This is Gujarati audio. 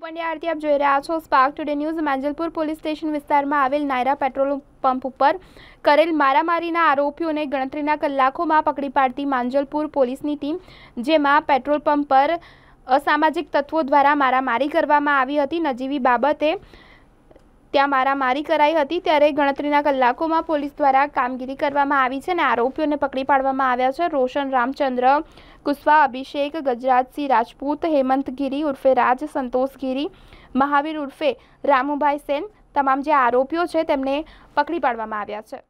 ગુજરાતી આરતી આપ જોઈ રહ્યા છો spark today news Manjalpur police station વિસ્તારમાં આવેલ નાયરા પેટ્રોલ પંપ ઉપર કરેલ મારામારીના આરોપીઓને ગણતરીના કલાકોમાં પકડી પાડતી માંજલપુર પોલીસની ટીમ જેમાં પેટ્રોલ પંપ પર અસામાજિક તત્વો દ્વારા મારામારી કરવામાં આવી હતી નજીવી બાબતે ત્યાં મારામારી કરાઈ હતી ત્યારે ગણતરીના કલાકોમાં પોલીસ દ્વારા કામગીરી કરવામાં આવી છે ને આરોપીઓને પકડી પાડવામાં આવ્યા છે રોશન रामचंद्र કુસ્વા અભિષેક ગજરાતસી રાજપૂત હેમંતગીરી ઉર્ફે રાજસંતોષગીરી महावीर ઉર્ફે રામુબાઈ સેન તમામ જે આરોપીઓ છે તેમણે પકડી પાડવામાં આવ્યા છે